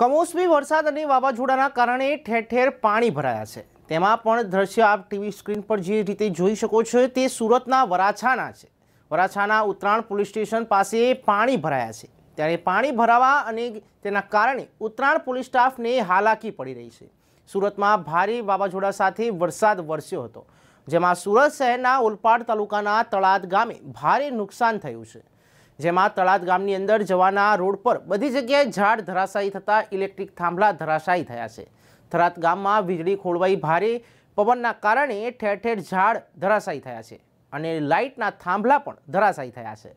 કમોસમી વરસાદ અને વાવાઝોડાના કારણે ઠેર ઠેર પાણી ભરાયા છે તેમાં પણ દ્રશ્ય આપ ટીવી સ્ક્રીન પર જે રીતે જોઈ શકો છો તે સુરતના વરાછાના છે વરાછાના ઉત્તરાણ પોલીસ સ્ટેશન પાસે પાણી ભરાયા છે ત્યારે પાણી ભરાવા અને તેના કારણે ઉત્તરાયણ પોલીસ સ્ટાફને હાલાકી પડી રહી છે સુરતમાં ભારે વાવાઝોડા સાથે વરસાદ વરસ્યો હતો જેમાં સુરત શહેરના ઓલપાડ તાલુકાના તળાદ ગામે ભારે નુકસાન થયું છે જેમાં તળાદ ગામની અંદર જવાના રોડ પર બધી જગ્યાએ ઝાડ ધરાશાયી થતાં ઇલેક્ટ્રિક થાંભલા ધરાશાયી થયા છે થરાદ ગામમાં વીજળી ખોળવાઈ ભારે પવનના કારણે ઠેર ઠેર ઝાડ ધરાશાયી થયા છે અને લાઇટના થાંભલા પણ ધરાશાયી થયા છે